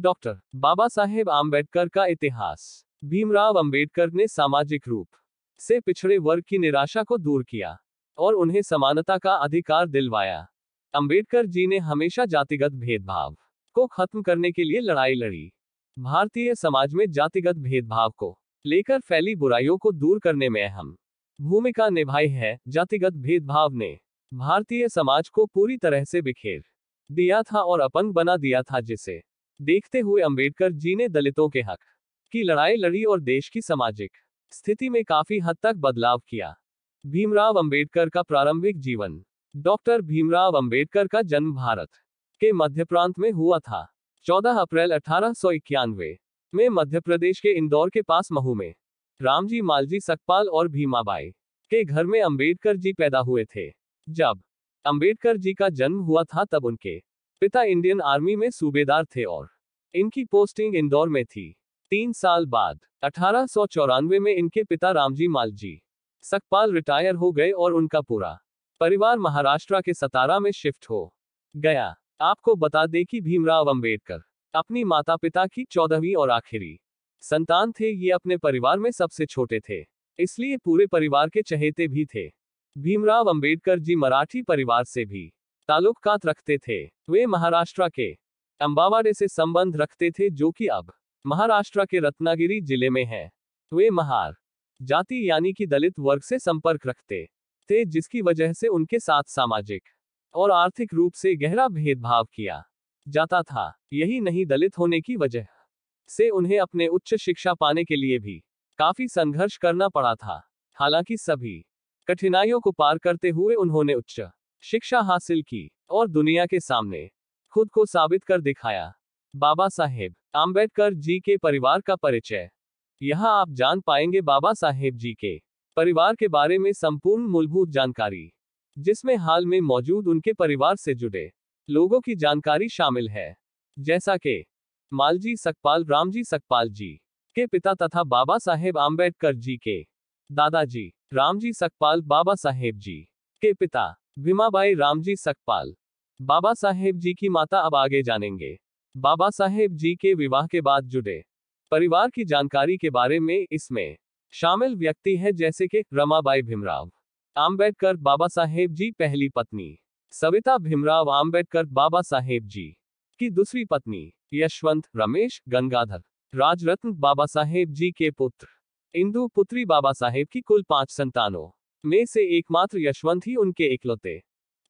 doctor बाबा साहेब आम्बेडकर का इतिहास भीमराव अंबेडकर ने सामाजिक रूप से पिछड़े वर्ग की निराशा को दूर किया और उन्हें समानता का अधिकार दिलवाया अंबेडकर जी ने हमेशा जातिगत भेदभाव को खत्म करने के लिए लड़ाई लड़ी भारतीय समाज में जातिगत भेदभाव को लेकर फैली बुराइयों को दूर करने में अहम भूमिका निभाई है जातिगत भेदभाव ने भारतीय समाज को पूरी तरह से बिखेर दिया था और अपन बना दिया था जिसे देखते हुए अंबेडकर जी ने दलितों के हक की लड़ाई लड़ी और देश की सामाजिक स्थिति में काफी हद तक बदलाव किया भीमराव अंबेडकर का प्रारंभिक जीवन डॉक्टर भीमराव अंबेडकर का जन्म भारत के मध्य प्रांत में हुआ था 14 अप्रैल अठारह में मध्य प्रदेश के इंदौर के पास महू में रामजी मालजी सकपाल और भीमाबाई के घर में अंबेडकर जी पैदा हुए थे जब अंबेडकर जी का जन्म हुआ था तब उनके पिता इंडियन आर्मी में सूबेदार थे और इनकी पोस्टिंग इंदौर में थी तीन साल बाद अठारह में इनके पिता रामजी मालजी सकपाल रिटायर हो गए और उनका पूरा परिवार महाराष्ट्र के सतारा में शिफ्ट हो गया आपको बता दें कि भीमराव अंबेडकर अपनी माता पिता की चौदहवीं और आखिरी संतान थे ये अपने परिवार में सबसे छोटे थे इसलिए पूरे परिवार के चहेते भी थे भीमराव अंबेडकर जी मराठी परिवार से भी ताल्लुकात रखते थे वे महाराष्ट्र के अम्बावाड़े से संबंध रखते थे जो कि अब महाराष्ट्र के रत्नागिरी जिले में है वे महार जाति यानी कि दलित वर्ग से संपर्क रखते थे जिसकी वजह से उनके साथ सामाजिक और आर्थिक रूप से गहरा भेदभाव किया जाता था यही नहीं दलित होने की वजह से उन्हें अपने उच्च शिक्षा पाने के लिए भी काफी संघर्ष करना पड़ा था हालांकि सभी कठिनाइयों को पार करते हुए उन्होंने उच्च शिक्षा हासिल की और दुनिया के सामने खुद को साबित कर दिखाया बाबा साहेब आम्बेडकर जी के परिवार का परिचय यहाँ आप जान पाएंगे बाबा साहेब जी के परिवार के बारे में संपूर्ण मूलभूत जानकारी जिसमें हाल में मौजूद उनके परिवार से जुड़े लोगों की जानकारी शामिल है जैसा कि मालजी सकपाल रामजी सकपाल जी के पिता तथा बाबा साहेब आम्बेडकर जी के दादाजी रामजी सकपाल बाबा साहेब जी के पिता भीमाबाई रामजी सकपाल बाबा साहेब जी की माता अब आगे जानेंगे बाबा साहेब जी के विवाह के बाद जुड़े परिवार की जानकारी के बारे में इसमें शामिल व्यक्ति है जैसे कि रमाबाई भीमराव आम्बेडकर बाबा साहेब जी पहली पत्नी सविता भीमराव आम्बेडकर बाबा साहेब जी की दूसरी पत्नी यशवंत रमेश गंगाधर राजरत्न बाबा साहेब जी के पुत्र इंदु पुत्री बाबा साहेब की कुल पांच संतानों में से एकमात्र यशवंत ही उनके इकलौते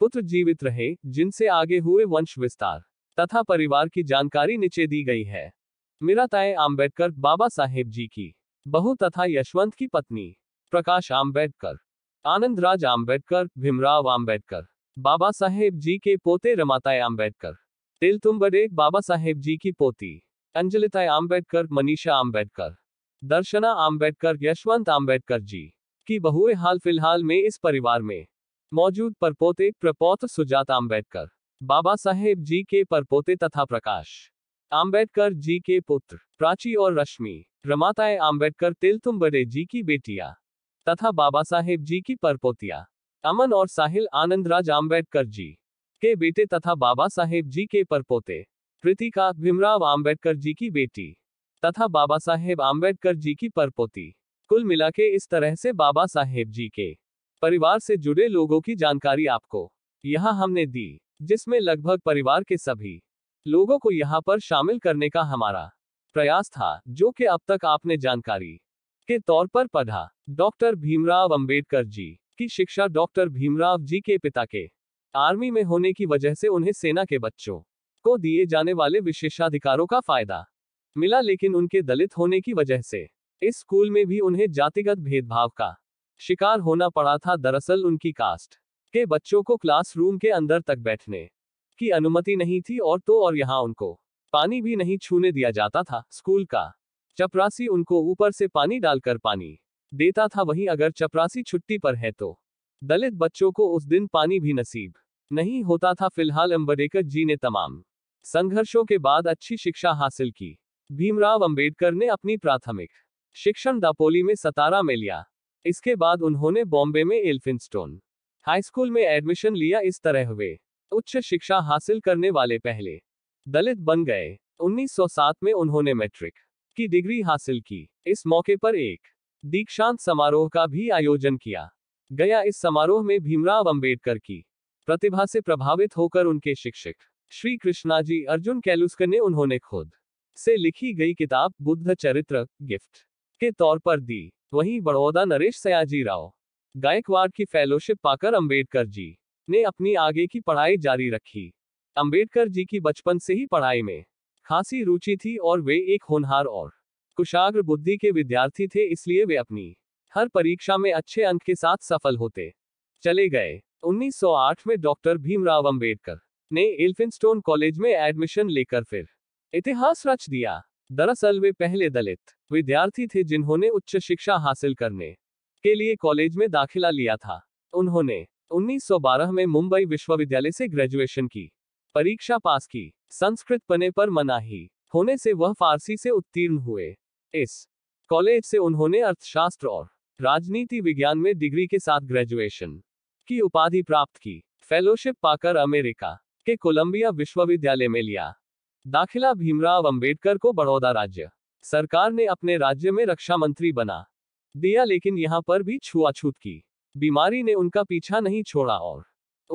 पुत्र जीवित रहे जिनसे आगे हुए वंश विस्तार तथा परिवार की जानकारी नीचे दी गई है मिराताए आम्बेडकर बाबा साहेब जी की बहु तथा यशवंत की पत्नी प्रकाश आम्बेडकर आनंद राज आम्बेडकर भीमराव आम्बेडकर बाबा साहेब जी के पोते रमाताए आम्बेडकर तेलतुम्बडे बाबा साहेब जी की पोती अंजलिताए आम्बेडकर मनीषा आम्बेडकर दर्शना आम्बेडकर यशवंत आम्बेडकर जी की बहुए हाल फिलहाल में इस परिवार में मौजूद परपोते प्रपोत सुजात आम्बेडकर बाबा साहेब जी के परपोते तथा प्रकाश आम्बेडकर जी के पुत्र प्राची और रश्मि रमाताए आम्बेडकर तिलतुम्बडे जी की बेटिया तथा बाबा साहेब जी की परपोतिया अमन और साहिल आनंदराज आम्बेडकर जी के बेटे तथा बाबा साहेब जी के परपोते प्रीतिका भीमराव आम्बेडकर जी की बेटी तथा बाबा साहेब आम्बेडकर जी की परपोती कुल मिला के इस तरह से बाबा साहेब जी के परिवार से जुड़े लोगों की जानकारी आपको यहाँ हमने दी जिसमें लगभग परिवार के सभी लोगों को यहाँ पर शामिल करने का हमारा प्रयास था जो कि अब तक आपने जानकारी के तौर पर पढ़ा डॉक्टर भीमराव अंबेडकर जी की शिक्षा डॉक्टर भीमराव जी के पिता के आर्मी में होने की वजह से उन्हें सेना के बच्चों को दिए जाने वाले विशेषाधिकारों का फायदा मिला लेकिन उनके दलित होने की वजह से इस स्कूल में भी उन्हें जातिगत भेदभाव का शिकार होना पड़ा था दरअसल उनकी कास्ट के बच्चों को क्लासरूम के अंदर तक बैठने की अनुमति नहीं थी और तो और यहाँ उनको पानी भी नहीं छूने दिया जाता था स्कूल का चपरासी उनको ऊपर से पानी डालकर पानी देता था वहीं अगर चपरासी छुट्टी पर है तो दलित बच्चों को उस दिन पानी भी नसीब नहीं होता था फिलहाल अम्बेडकर जी ने तमाम संघर्षों के बाद अच्छी शिक्षा हासिल की भीमराव अंबेडकर ने अपनी प्राथमिक शिक्षण दापोली में सतारा में लिया इसके बाद उन्होंने बॉम्बे में एल्फिनस्टोन हाई स्कूल में एडमिशन लिया इस तरह हुए उच्च शिक्षा हासिल करने वाले पहले दलित बन गए 1907 में उन्होंने मैट्रिक की डिग्री हासिल की इस मौके पर एक दीक्षांत समारोह का भी आयोजन किया गया इस समारोह में भीमराव अंबेडकर की प्रतिभा से प्रभावित होकर उनके शिक्षक श्री कृष्णाजी अर्जुन कैलुस्कर ने उन्होंने खुद से लिखी गई किताब बुद्ध चरित्र गिफ्ट के तौर पर दी वहीं बड़ौदा नरेश सयाजी राव गायकवाड़ की फेलोशिप पाकर अंबेडकर जी ने अपनी आगे की पढ़ाई जारी रखी अंबेडकर जी की बचपन से ही पढ़ाई में खासी रुचि थी और वे एक होनहार और कुशाग्र बुद्धि के विद्यार्थी थे इसलिए वे अपनी हर परीक्षा में अच्छे अंक के साथ सफल होते चले गए 1908 में डॉक्टर भीमराव अंबेडकर ने एल्फिनस्टोन कॉलेज में एडमिशन लेकर फिर इतिहास रच दिया दरअसल वे पहले दलित विद्यार्थी थे जिन्होंने उच्च शिक्षा हासिल करने के लिए कॉलेज में दाखिला लिया था उन्होंने 1912 में मुंबई विश्वविद्यालय से ग्रेजुएशन की परीक्षा पास की संस्कृत पने पर मनाही होने से वह फारसी से उत्तीर्ण हुए इस कॉलेज से उन्होंने अर्थशास्त्र और राजनीति विज्ञान में डिग्री के साथ ग्रेजुएशन की उपाधि प्राप्त की फेलोशिप पाकर अमेरिका के कोलंबिया विश्वविद्यालय में लिया दाखिला भीमराव अंबेडकर को बड़ौदा राज्य सरकार ने अपने राज्य में रक्षा मंत्री बना दिया लेकिन यहाँ पर भी छुआछूत की बीमारी ने उनका पीछा नहीं छोड़ा और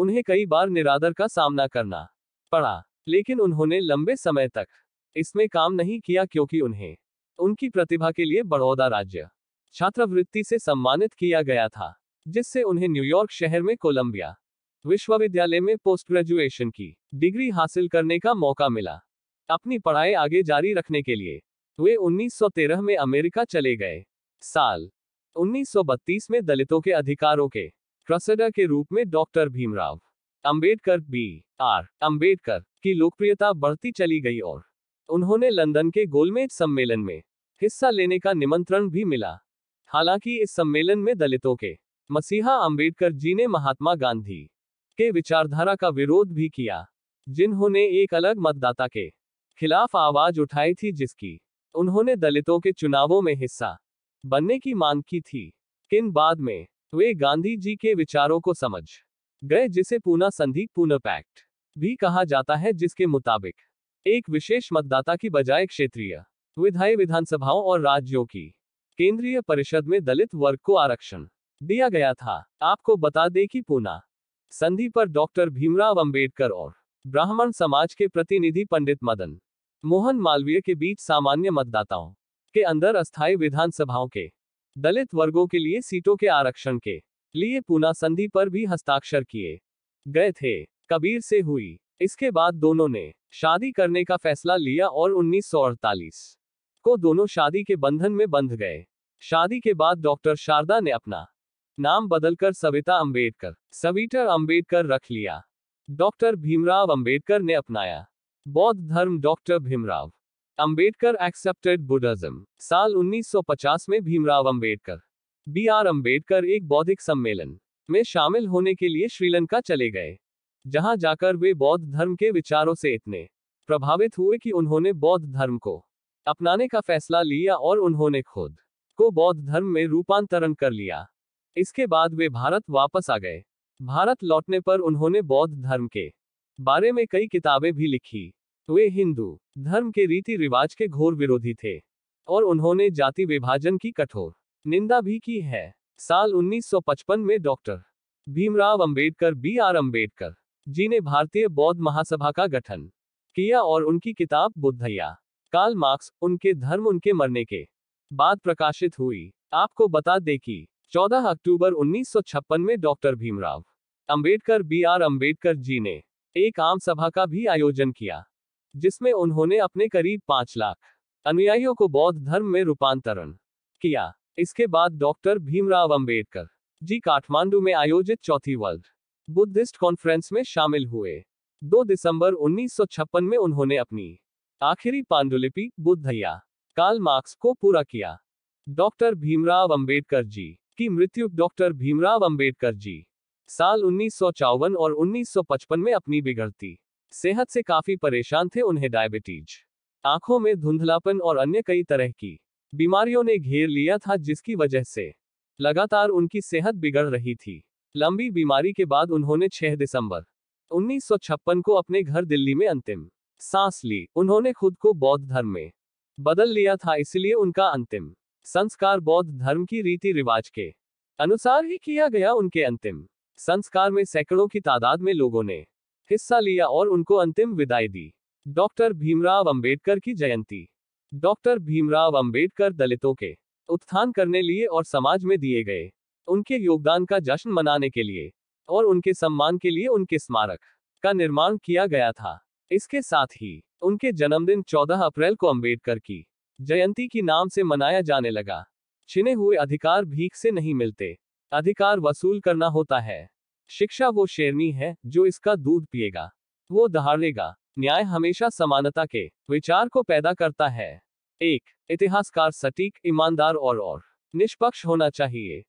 उन्हें कई बार निरादर का सामना करना पड़ा लेकिन उन्होंने लंबे समय तक इसमें काम नहीं किया क्योंकि उन्हें उनकी प्रतिभा के लिए बड़ौदा राज्य छात्रवृत्ति से सम्मानित किया गया था जिससे उन्हें न्यूयॉर्क शहर में कोलंबिया विश्वविद्यालय में पोस्ट ग्रेजुएशन की डिग्री हासिल करने का मौका मिला अपनी पढ़ाई आगे जारी रखने के लिए वे 1913 में अमेरिका चले गए साल 1932 में दलितों के अधिकारों के क्रसडा के रूप में doctor Bhimrao Ambedkar B R Ambedkar की लोकप्रियता बढ़ती चली गई और उन्होंने लंदन के गोलमेज सम्मेलन में हिस्सा लेने का निमंत्रण भी मिला हालांकि इस सम्मेलन में दलितों के मसीहा अंबेडकर जी ने महात्मा गांधी के विचारधारा का विरोध भी किया जिन्होंने एक अलग मतदाता के खिलाफ आवाज उठाई थी जिसकी उन्होंने दलितों के चुनावों में हिस्सा बनने की मांग की थी किन बाद में वे गांधी जी के विचारों को समझ गए जिसे पूना संधि पूना पैक्ट भी कहा जाता है जिसके मुताबिक एक विशेष मतदाता की बजाय क्षेत्रीय विधायी विधानसभाओं और राज्यों की केंद्रीय परिषद में दलित वर्ग को आरक्षण दिया गया था आपको बता दें कि पूना संधि पर डॉक्टर भीमराव अंबेडकर और ब्राह्मण समाज के प्रतिनिधि पंडित मदन मोहन मालवीय के बीच सामान्य मतदाताओं के अंदर अस्थायी विधानसभाओं के दलित वर्गों के लिए सीटों के आरक्षण के लिए पुनः संधि पर भी हस्ताक्षर किए गए थे कबीर से हुई इसके बाद दोनों ने शादी करने का फैसला लिया और उन्नीस को दोनों शादी के बंधन में बंध गए शादी के बाद डॉक्टर शारदा ने अपना नाम बदलकर सविता अंबेडकर सविटर अंबेडकर रख लिया डॉक्टर भीमराव अंबेडकर ने अपनाया बौद्ध धर्म doctor Bhimrao Ambedkar accepted Buddhism साल 1950 में भीमराव अंबेडकर बी आर अम्बेडकर एक बौद्धिक सम्मेलन में शामिल होने के लिए श्रीलंका चले गए जहां जाकर वे बौद्ध धर्म के विचारों से इतने प्रभावित हुए कि उन्होंने बौद्ध धर्म को अपनाने का फैसला लिया और उन्होंने खुद को बौद्ध धर्म में रूपांतरण कर लिया इसके बाद वे भारत वापस आ गए भारत लौटने पर उन्होंने बौद्ध धर्म के बारे में कई किताबें भी लिखी वे हिंदू धर्म के रीति रिवाज के घोर विरोधी थे और उन्होंने जाति विभाजन की कठोर निंदा भी की है साल 1955 में doctor Bhimrao Ambedkar B R Ambedkar ji ने भारतीय बौद्ध महासभा का गठन किया और उनकी किताब बुद्धया काल मार्क्स उनके धर्म उनके मरने के बाद प्रकाशित हुई आपको बता दें कि 14 अक्टूबर 1956 में doctor Bhimrao Ambedkar B R Ambedkar ji ने एक आम सभा का भी आयोजन किया जिसमें उन्होंने अपने करीब पांच लाख अनुयायियों को बौद्ध धर्म में रूपांतरण किया इसके बाद डॉक्टर भीमराव अंबेडकर जी काठमांडू में आयोजित चौथी वर्ल्ड बुद्धिस्ट कॉन्फ्रेंस में शामिल हुए 2 दिसंबर 1956 में उन्होंने अपनी आखिरी पांडुलिपि बुद्धया काल मार्क्स को पूरा किया डॉक्टर भीमराव अंबेडकर जी की मृत्यु डॉक्टर भीमराव अंबेडकर जी साल उन्नीस और 1955 में अपनी बिगड़ती सेहत से काफी परेशान थे उन्हें डायबिटीज आंखों में धुंधलापन और अन्य कई तरह की बीमारियों ने घेर लिया था जिसकी वजह से लगातार उनकी सेहत बिगड़ रही थी लंबी बीमारी के बाद उन्होंने 6 दिसंबर 1956 को अपने घर दिल्ली में अंतिम सांस ली उन्होंने खुद को बौद्ध धर्म में बदल लिया था इसलिए उनका अंतिम संस्कार बौद्ध धर्म की रीति रिवाज के अनुसार ही किया गया उनके अंतिम संस्कार में सैकड़ों की तादाद में लोगों ने हिस्सा लिया और उनको अंतिम विदाई दी डॉक्टर भीमराव अंबेडकर की जयंती डॉक्टर भीमराव अंबेडकर दलितों के उत्थान करने लिए और समाज में दिए गए उनके योगदान का जश्न मनाने के लिए और उनके सम्मान के लिए उनके स्मारक का निर्माण किया गया था इसके साथ ही उनके जन्मदिन 14 अप्रैल को अंबेडकर की जयंती की नाम से मनाया जाने लगा छिने हुए अधिकार भीख से नहीं मिलते अधिकार वसूल करना होता है शिक्षा वो शेरनी है जो इसका दूध पिएगा वो दहाड़ेगा न्याय हमेशा समानता के विचार को पैदा करता है एक इतिहासकार सटीक ईमानदार और और निष्पक्ष होना चाहिए